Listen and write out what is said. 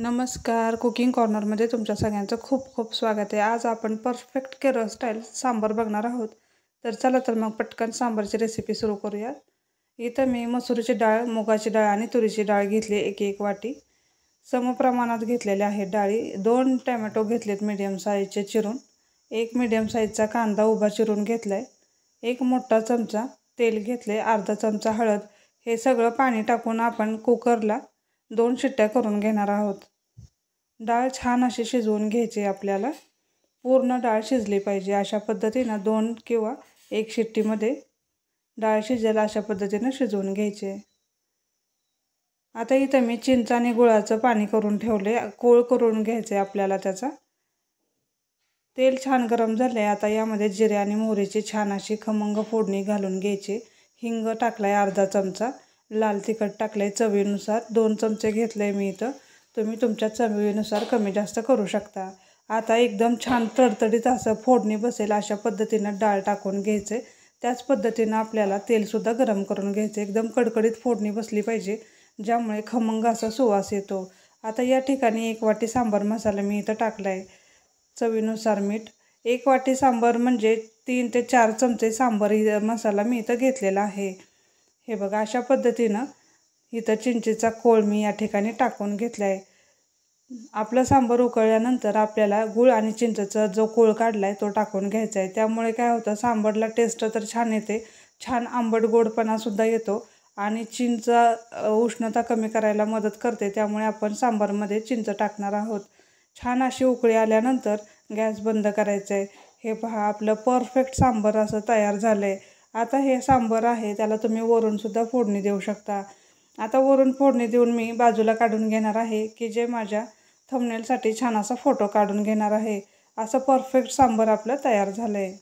नमस्कार कुकिंग कॉर्नरमध्ये तुमच्या सगळ्यांचं खूप खूप स्वागत आहे आज आपण परफेक्ट केरळ स्टाईल सांबार बघणार आहोत तर चला तर मग पटकन सांबारची रेसिपी सुरू करूया इथं मी मसुरीची डाळ मुगाची डाळ आणि तुरीची डाळ घेतली एक एक वाटी समप्रमाणात घेतलेल्या आहे डाळी दोन टॅमॅटो घेतलेत मीडियम साईजचे चिरून एक मीडियम साईजचा कांदा उभा चिरून घेतला आहे एक मोठा चमचा तेल घेतले अर्धा चमचा हळद हे सगळं पाणी टाकून आपण कुकरला दोन शिट्ट्या करून घेणार आहोत डाळ छान अशी शिजवून घ्यायची आपल्याला पूर्ण डाळ शिजली पाहिजे अशा पद्धतीनं दोन किंवा एक शिट्टीमध्ये डाळ शिजेल अशा पद्धतीनं शिजवून घ्यायचे आता इथं मी चिंच आणि गुळाचं पाणी करून ठेवले कोळ करून घ्यायचं आपल्याला त्याचा तेल छान गरम झालं आहे आता यामध्ये जिरे आणि मोहरीची छान अशी खमंग फोडणी घालून घ्यायची हिंग टाकला आहे अर्धा चमचा लाल तिखट टाकलं आहे चवीनुसार दोन चमचे घेतले मी इथं तुम्ही तुमच्या चवीनुसार कमी जास्त करू शकता आता एकदम छान तडतडीत असं फोडणी बसेल अशा पद्धतीनं डाळ टाकून घ्यायचे त्याच पद्धतीनं आपल्याला तेलसुद्धा गरम करून घ्यायचं एकदम कडकडीत फोडणी बसली पाहिजे ज्यामुळे खमंग असा सुवास येतो आता या ठिकाणी एक वाटी सांबार मसाला मी इथं टाकला आहे चवीनुसार मीठ एक वाटी सांबार म्हणजे तीन ते चार चमचे सांबार मसाला मी इथं घेतलेला आहे हे बघा अशा पद्धतीनं इथं चिंचेचा कोळ मी या ठिकाणी टाकून घेतला आहे आपला सांबार उकळल्यानंतर आपल्याला गूळ आणि चिंचेचा जो कोळ काढला आहे तो टाकून घ्यायचा आहे त्यामुळे काय होतं सांबारला टेस्ट तर छान येते छान आंबट गोडपणासुद्धा येतो आणि चिंच उष्णता कमी करायला मदत करते त्यामुळे आपण सांबारमध्ये चिंच टाकणार आहोत छान अशी उकळी आल्यानंतर गॅस बंद करायचं आहे हे पहा आपलं परफेक्ट सांबर असं तयार झालं आहे आता हे सांबर आहे त्याला तुम्ही वरूनसुद्धा फोडणी देऊ शकता आता वरून फोडणी देऊन मी बाजूला काढून घेणार आहे की जे माझ्या थमनेलसाठी छान असा फोटो काढून घेणार आहे असं परफेक्ट सांबर आपलं तयार झालं आहे